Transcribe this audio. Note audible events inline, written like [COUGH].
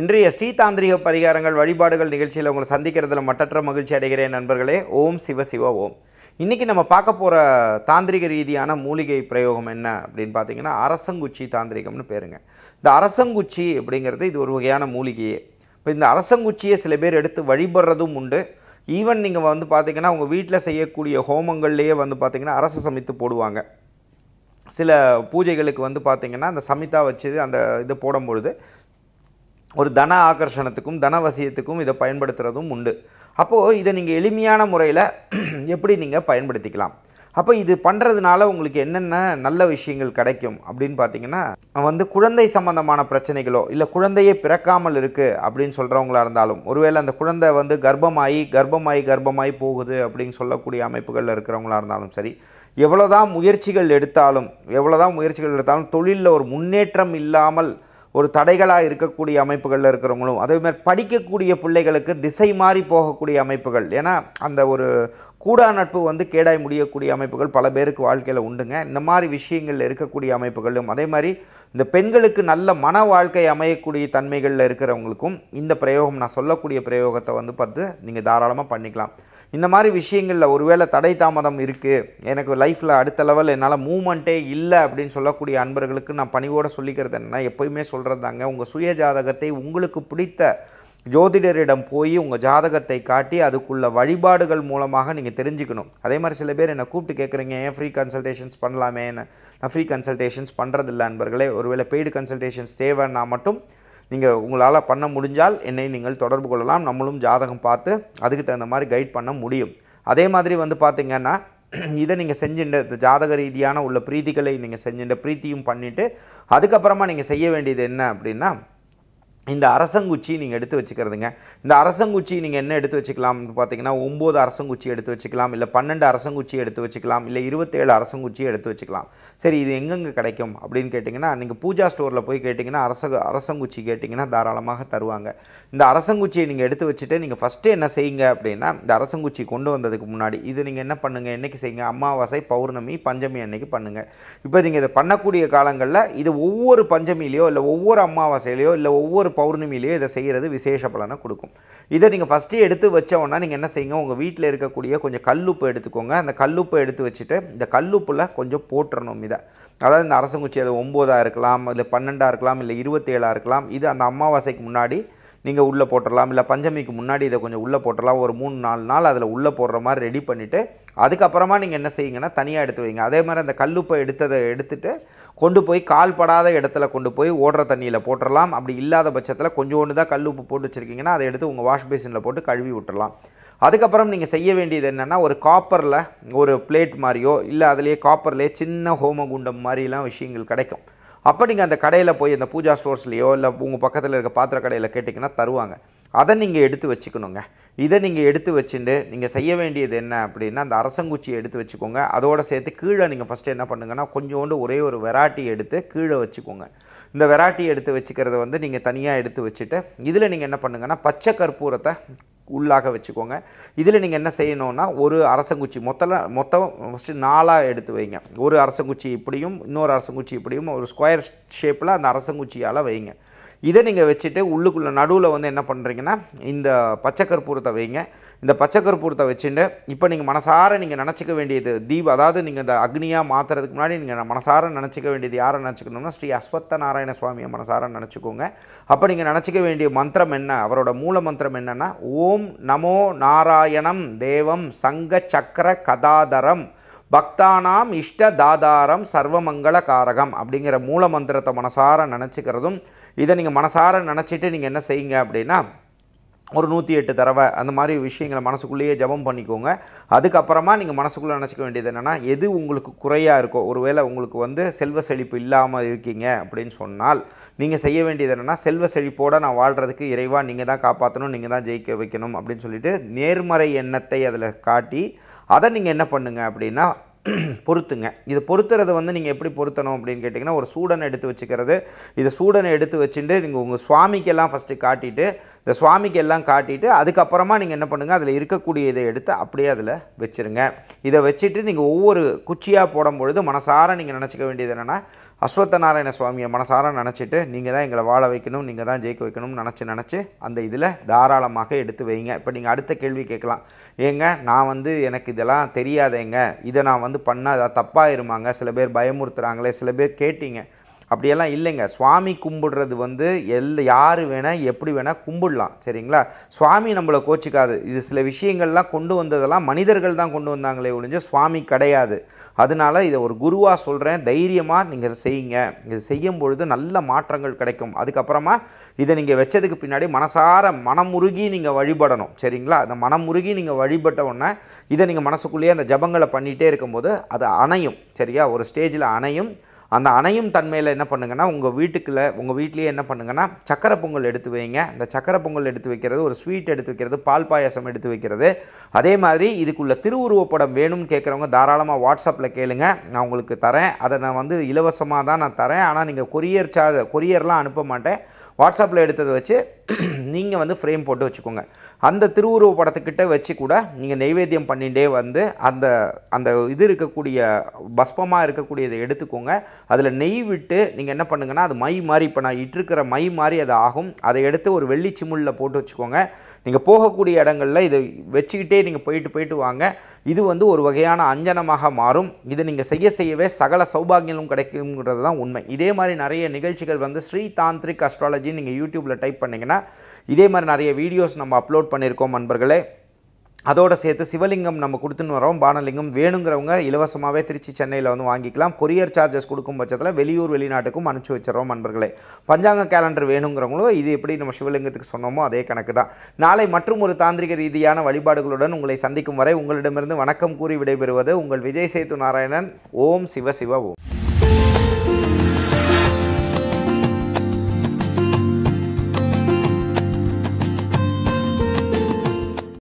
இன்றைய ஸ்ரீதாந்திரிக பரிகாரங்கள் வழிபாடுகள் நிகழ்ச்சியில் உங்களை சந்திக்கிறதுல மட்டற்ற மகிழ்ச்சி அடைகிறேன் நண்பர்களே ஓம் சிவ சிவ ஓம் இன்றைக்கி நம்ம பார்க்க போகிற தாந்திரிக ரீதியான மூலிகை பிரயோகம் என்ன அப்படின்னு பார்த்தீங்கன்னா அரசங்குச்சி தாந்திரிகம்னு பேருங்க இந்த அரசங்குச்சி அப்படிங்கிறது இது ஒரு வகையான மூலிகையே இப்போ இந்த அரசங்குச்சியை சில பேர் எடுத்து வழிபடுறதும் உண்டு ஈவன் நீங்கள் வந்து பார்த்திங்கன்னா உங்கள் வீட்டில் செய்யக்கூடிய ஹோமங்கள்லேயே வந்து பார்த்திங்கன்னா அரச சமைத்து போடுவாங்க சில பூஜைகளுக்கு வந்து பார்த்திங்கன்னா அந்த சமித்தா வச்சு அந்த இது போடும்பொழுது ஒரு தன ஆகர்ஷணத்துக்கும் தன வசியத்துக்கும் இதை பயன்படுத்துகிறதும் உண்டு அப்போது இதை நீங்கள் எளிமையான முறையில் [CLEARS THROAT] எப்படி நீங்கள் பயன்படுத்திக்கலாம் அப்போ இது பண்ணுறதுனால உங்களுக்கு என்னென்ன நல்ல விஷயங்கள் கிடைக்கும் அப்படின்னு பார்த்தீங்கன்னா வந்து குழந்தை சம்மந்தமான பிரச்சனைகளோ இல்லை குழந்தையே பிறக்காமல் இருக்குது அப்படின்னு சொல்கிறவங்களா இருந்தாலும் ஒருவேளை அந்த குழந்தை வந்து கர்ப்பமாகி கர்ப்பமாகி கர்ப்பமாகி போகுது அப்படின்னு சொல்லக்கூடிய அமைப்புகளில் இருக்கிறவங்களா இருந்தாலும் சரி எவ்வளோதான் முயற்சிகள் எடுத்தாலும் எவ்வளோதான் முயற்சிகள் எடுத்தாலும் தொழிலில் ஒரு முன்னேற்றம் இல்லாமல் ஒரு தடைகளாக இருக்கக்கூடிய அமைப்புகளில் இருக்கிறவங்களும் அதேமாதிரி படிக்கக்கூடிய பிள்ளைகளுக்கு திசை மாறி போகக்கூடிய அமைப்புகள் ஏன்னா அந்த ஒரு கூடா நட்பு வந்து கேடாய் முடியக்கூடிய அமைப்புகள் பல பேருக்கு வாழ்க்கையில் உண்டுங்க இந்த மாதிரி விஷயங்கள் இருக்கக்கூடிய அமைப்புகளும் அதே மாதிரி இந்த பெண்களுக்கு நல்ல மன வாழ்க்கை அமையக்கூடிய தன்மைகளில் இருக்கிறவங்களுக்கும் இந்த பிரயோகம் நான் சொல்லக்கூடிய பிரயோகத்தை வந்து பார்த்து நீங்கள் தாராளமாக பண்ணிக்கலாம் இந்த மாதிரி விஷயங்களில் ஒருவேளை தடை தாமதம் இருக்குது எனக்கு லைஃப்பில் அடுத்த லெவல் என்னால் மூமெண்ட்டே இல்லை அப்படின்னு சொல்லக்கூடிய அன்பர்களுக்கு நான் பணிவோடு சொல்லிக்கிறது என்னென்னா எப்போயுமே சொல்கிறது தாங்க உங்கள் சுய ஜாதகத்தை உங்களுக்கு பிடித்த ஜோதிடரிடம் போய் உங்கள் ஜாதகத்தை காட்டி அதுக்குள்ள வழிபாடுகள் மூலமாக நீங்கள் தெரிஞ்சுக்கணும் அதே மாதிரி சில பேர் என்னை கூப்பிட்டு கேட்குறீங்க ஏன் ஃப்ரீ கன்சல்டேஷன்ஸ் பண்ணலாமே நான் ஃப்ரீ கன்சல்டேஷன்ஸ் பண்ணுறதில்ல நண்பர்களே ஒருவேளை பெய்டு கன்சல்டேஷன்ஸ் தேவைன்னா மட்டும் நீங்கள் உங்களால் பண்ண முடிஞ்சால் என்னை நீங்கள் தொடர்பு கொள்ளலாம் நம்மளும் ஜாதகம் பார்த்து அதுக்கு தகுந்த மாதிரி கைட் பண்ண முடியும் அதே மாதிரி வந்து பார்த்திங்கன்னா இதை நீங்கள் செஞ்சுட்டு ஜாதக ரீதியான உள்ள பிரீதிகளை நீங்கள் செஞ்சுட்டு பிரீத்தியும் பண்ணிவிட்டு அதுக்கப்புறமா நீங்கள் செய்ய வேண்டியது என்ன அப்படின்னா இந்த அரசங்குச்சி நீங்கள் எடுத்து வச்சுக்கிறதுங்க இந்த அரசங்குச்சி நீங்கள் என்ன எடுத்து வச்சுக்கலாம்னு பார்த்தீங்கன்னா ஒம்பது அரசங்குச்சி எடுத்து வச்சுக்கலாம் இல்லை பன்னெண்டு அரசங்குச்சி எடுத்து வச்சுக்கலாம் இல்லை இருபத்தேழு அரசங்குச்சி எடுத்து வச்சுக்கலாம் சரி இது எங்கெங்கே கிடைக்கும் அப்படின்னு கேட்டிங்கன்னா நீங்கள் பூஜா ஸ்டோரில் போய் கேட்டிங்கன்னா அரச அரசங்குச்சி கேட்டிங்கன்னா தாராளமாக தருவாங்க இந்த அரசங்குச்சியை நீங்கள் எடுத்து வச்சுட்டு நீங்கள் ஃபஸ்ட்டு என்ன செய்யுங்க அப்படின்னா இந்த அரசங்குச்சி கொண்டு வந்ததுக்கு முன்னாடி இது நீங்கள் என்ன பண்ணுங்கள் என்றைக்கு செய்யுங்க அமாவாசை பௌர்ணமி பஞ்சமி அன்னைக்கு பண்ணுங்கள் இப்போ நீங்கள் இதை பண்ணக்கூடிய காலங்களில் இது ஒவ்வொரு பஞ்சமியிலையோ இல்லை ஒவ்வொரு அமாவாசையிலையோ இல்லை ஒவ்வொரு ஒரு பௌர்ணமியிலேயே இதை செய்கிறது விசேஷ பலனை கொடுக்கும் இதை நீங்கள் ஃபஸ்ட்டு எடுத்து வச்சோன்னா நீங்கள் என்ன செய்யுங்க உங்கள் வீட்டில் இருக்கக்கூடிய கொஞ்சம் கல்லுப்பு எடுத்துக்கோங்க அந்த கல்லுப்பு எடுத்து வச்சுட்டு இந்த கல்லுப்பில் கொஞ்சம் போட்டுறணும் இதை அதாவது இந்த அரசங்குச்சி அது ஒம்போதாக இருக்கலாம் இல்லை பன்னெண்டாக இருக்கலாம் இல்லை இருபத்தேழாக இருக்கலாம் இது அந்த அமாவாசைக்கு முன்னாடி நீங்கள் உள்ளே போட்டுடலாம் இல்லை பஞ்சமிக்கு முன்னாடி இதை கொஞ்சம் உள்ளே போட்டுடலாம் ஒரு மூணு நாலு நாள் அதில் உள்ளே போடுற மாதிரி ரெடி பண்ணிவிட்டு அதுக்கப்புறமா நீங்கள் என்ன செய்யுங்கன்னா தனியாக எடுத்து வைங்க அதே மாதிரி அந்த கல்லுப்பை எடுத்ததை எடுத்துகிட்டு கொண்டு போய் கால்படாத இடத்துல கொண்டு போய் ஓடுற தண்ணியில் போட்டுடலாம் அப்படி இல்லாத பட்சத்தில் கொஞ்சோண்டு தான் கல்லுப்பு போட்டு வச்சுருக்கீங்கன்னா அதை எடுத்து உங்கள் வாஷ் பேசினில் போட்டு கழுவி விட்டுடலாம் அதுக்கப்புறம் நீங்கள் செய்ய வேண்டியது என்னென்னா ஒரு காப்பரில் ஒரு பிளேட் மாதிரியோ இல்லை அதுலேயே காப்பர்லேயே சின்ன ஹோம குண்டம் மாதிரிலாம் விஷயங்கள் கிடைக்கும் அப்போ நீங்கள் அந்த கடையில் போய் அந்த பூஜா ஸ்டோர்ஸ்லேயோ இல்லை உங்கள் பக்கத்தில் இருக்க பாத்திர கடையில் கேட்டிங்கன்னா தருவாங்க அதை நீங்கள் எடுத்து வச்சுக்கணுங்க இதை நீங்கள் எடுத்து வச்சுட்டு நீங்கள் செய்ய வேண்டியது என்ன அப்படின்னா அந்த அரசங்குச்சியை எடுத்து வச்சுக்கோங்க அதோடு சேர்த்து கீழே நீங்கள் ஃபஸ்ட்டு என்ன பண்ணுங்கன்னா கொஞ்சோண்டு ஒரே ஒரு வெராட்டி எடுத்து கீழே வச்சுக்கோங்க இந்த வெராட்டி எடுத்து வச்சுக்கிறத வந்து நீங்கள் தனியாக எடுத்து வச்சுட்டு இதில் நீங்கள் என்ன பண்ணுங்கன்னா பச்சை கற்பூரத்தை உள்ளாக வச்சுக்கோங்க இதில் நீங்கள் என்ன செய்யணும்னா ஒரு அரசங்குச்சி மொத்தம் மொத்தம் ஃபஸ்ட்டு நாலாக எடுத்து வைங்க ஒரு அரசங்குச்சி இப்படியும் இன்னொரு அரசங்குச்சி இப்படியும் ஒரு ஸ்கொயர் ஷேப்பில் அந்த அரசங்குச்சியால் வைங்க இதை நீங்கள் வச்சுட்டு உள்ளுக்குள்ளே நடுவில் வந்து என்ன பண்ணுறீங்கன்னா இந்த பச்சை கற்பூரத்தை வைங்க இந்த பச்சை கற்பூரத்தை வச்சுட்டு இப்போ நீங்கள் மனசார நீங்கள் நினச்சிக்க வேண்டியது தீப அதாவது நீங்கள் இந்த அக்னியாக மாற்றுறதுக்கு முன்னாடி நீங்கள் மனசார நினச்சிக்க வேண்டியது யாரை நினச்சிக்கணும்னா ஸ்ரீ அஸ்வத்த நாராயண சுவாமியை மனசார நினச்சிக்கோங்க அப்போ நீங்கள் நினச்சிக்க வேண்டிய மந்திரம் என்ன அவரோட மூல மந்திரம் என்னென்னா ஓம் நமோ நாராயணம் தேவம் சங்க சக்கர கதாதரம் பக்தானாம் இஷ்ட தாதாரம் சர்வமங்கள காரகம் அப்படிங்கிற மூல மந்திரத்தை மனசார நினச்சிக்கிறதும் இதை நீங்கள் மனசார நினச்சிட்டு நீங்கள் என்ன செய்யுங்க அப்படின்னா ஒரு நூற்றி எட்டு தடவை அந்த மாதிரி விஷயங்களை மனசுக்குள்ளேயே ஜபம் பண்ணிக்கோங்க அதுக்கப்புறமா நீங்கள் மனசுக்குள்ளே நினச்சிக்க வேண்டியது என்னென்னா எது உங்களுக்கு குறையாக இருக்கோ ஒருவேளை உங்களுக்கு வந்து செல்வ செழிப்பு இல்லாமல் இருக்கீங்க அப்படின்னு சொன்னால் நீங்கள் செய்ய வேண்டியது என்னென்னா செல்வ செழிப்போடு நான் வாழ்கிறதுக்கு இறைவாக நீங்கள் தான் காப்பாற்றணும் நீங்கள் தான் ஜெயிக்க வைக்கணும் அப்படின்னு சொல்லிட்டு நேர்மறை எண்ணத்தை அதில் காட்டி அதை நீங்கள் என்ன பண்ணுங்கள் அப்படின்னா [CLEARS THROAT] பொருத்துங்க இது பொருத்துறது வந்து நீங்கள் எப்படி பொருத்தணும் அப்படின்னு கேட்டிங்கன்னா ஒரு சூடனை எடுத்து வச்சுக்கிறது இதை சூடனை எடுத்து வச்சுட்டு நீங்கள் உங்கள் சுவாமிக்கெல்லாம் ஃபஸ்ட்டு காட்டிட்டு இந்த சுவாமிக்கு எல்லாம் காட்டிட்டு அதுக்கப்புறமா நீங்கள் என்ன பண்ணுங்கள் அதில் இருக்கக்கூடிய இதை எடுத்து அப்படியே அதில் வச்சுருங்க இதை வச்சுட்டு நீங்கள் ஒவ்வொரு குச்சியாக போடும் பொழுது மனசார நீங்கள் நினச்சிக்க வேண்டியது என்னென்னா அஸ்வத்த நாராயண சுவாமியை மனசார நினச்சிட்டு நீங்கள் தான் எங்களை வாழ வைக்கணும் நீங்கள் தான் ஜெயிக்க வைக்கணும்னு நினச்சி நினச்சி அந்த இதில் தாராளமாக எடுத்து வைங்க இப்போ நீங்கள் அடுத்த கேள்வி கேட்கலாம் ஏங்க நான் வந்து எனக்கு இதெல்லாம் தெரியாதேங்க இதை நான் வந்து பண்ணால் தப்பாக இருமாங்க சில பேர் பயமுறுத்துகிறாங்களே சில பேர் கேட்டீங்க அப்படியெல்லாம் இல்லைங்க சுவாமி கும்பிடுறது வந்து எல் யார் வேணால் எப்படி வேணால் கும்பிடலாம் சரிங்களா சுவாமி நம்மளை கோச்சிக்காது இது சில விஷயங்கள்லாம் கொண்டு வந்ததெல்லாம் மனிதர்கள் தான் கொண்டு வந்தாங்களே ஒழிஞ்சு சுவாமி கிடையாது அதனால் இதை ஒரு குருவாக சொல்கிறேன் தைரியமாக நீங்கள் செய்யுங்க இது செய்யும் பொழுது நல்ல மாற்றங்கள் கிடைக்கும் அதுக்கப்புறமா இதை நீங்கள் வச்சதுக்கு பின்னாடி மனசார மனமுருகி நீங்கள் வழிபடணும் சரிங்களா அந்த மனமுருகி நீங்கள் வழிபட்ட உடனே இதை நீங்கள் மனசுக்குள்ளேயே அந்த ஜபங்களை பண்ணிகிட்டே இருக்கும்போது அது அணையும் சரியா ஒரு ஸ்டேஜில் அணையும் அந்த அணையும் தன்மையில் என்ன பண்ணுங்கன்னா உங்கள் வீட்டுக்குள்ளே உங்கள் வீட்லேயே என்ன பண்ணுங்கன்னா சக்கரை பொங்கல் எடுத்து வைங்க அந்த சக்கரை பொங்கல் எடுத்து வைக்கிறது ஒரு ஸ்வீட் எடுத்து வைக்கிறது பால் பாயாசம் எடுத்து வைக்கிறது அதே மாதிரி இதுக்குள்ளே திருவுருவப்படம் வேணும்னு கேட்குறவங்க தாராளமாக வாட்ஸ்அப்பில் கேளுங்க நான் உங்களுக்கு தரேன் அதை நான் வந்து இலவசமாக தான் நான் தரேன் ஆனால் நீங்கள் கொரியர் சார்ஜ் கொரியர்லாம் அனுப்ப மாட்டேன் வாட்ஸ்அப்பில் எடுத்ததை வச்சு நீங்கள் வந்து ஃப்ரேம் போட்டு வச்சுக்கோங்க அந்த திருவுருவ படத்துக்கிட்ட வச்சு கூட நீங்கள் நெய்வேத்தியம் பண்ணிகிட்டே வந்து அந்த அந்த இது இருக்கக்கூடிய பஸ்பமாக இருக்கக்கூடியதை எடுத்துக்கோங்க அதில் நெய் விட்டு நீங்கள் என்ன பண்ணுங்கன்னா அது மை மாதிரி இப்போ நான் இட்டிருக்கிற மை மாதிரி அது ஆகும் அதை எடுத்து ஒரு வெள்ளி சிமுளில் போட்டு வச்சுக்கோங்க நீங்கள் போகக்கூடிய இடங்களில் இதை வச்சுக்கிட்டே நீங்கள் போயிட்டு போயிட்டு வாங்க இது வந்து ஒரு வகையான அஞ்சனமாக மாறும் இதை நீங்கள் செய்ய செய்யவே சகல சௌபாகியங்களும் கிடைக்குங்கிறது தான் உண்மை இதே மாதிரி நிறைய நிகழ்ச்சிகள் வந்து ஸ்ரீ தாந்திரிக் அஸ்ட்ராலஜி காலேஜின்னு நீங்கள் யூடியூப்பில் டைப் பண்ணிங்கன்னா இதே மாதிரி நிறைய வீடியோஸ் நம்ம அப்லோட் பண்ணியிருக்கோம் நண்பர்களே அதோடு சேர்த்து சிவலிங்கம் நம்ம கொடுத்துன்னு வரோம் பானலிங்கம் வேணுங்கிறவங்க இலவசமாகவே திருச்சி சென்னையில் வந்து வாங்கிக்கலாம் கொரியர் சார்ஜஸ் கொடுக்கும் பட்சத்தில் வெளியூர் வெளிநாட்டுக்கும் அனுப்பிச்சி வச்சிடறோம் நண்பர்களே பஞ்சாங்க கேலண்டர் வேணுங்கிறவங்களும் இது எப்படி நம்ம சிவலிங்கத்துக்கு சொன்னோமோ அதே கணக்கு தான் நாளை மற்றும் ஒரு தாந்திரிக ரீதியான வழிபாடுகளுடன் உங்களை சந்திக்கும் வரை உங்களிடமிருந்து வணக்கம் கூறி விடைபெறுவது உங்கள் விஜய் சேத்து நாராயணன் ஓம் சிவ சிவ ஓம்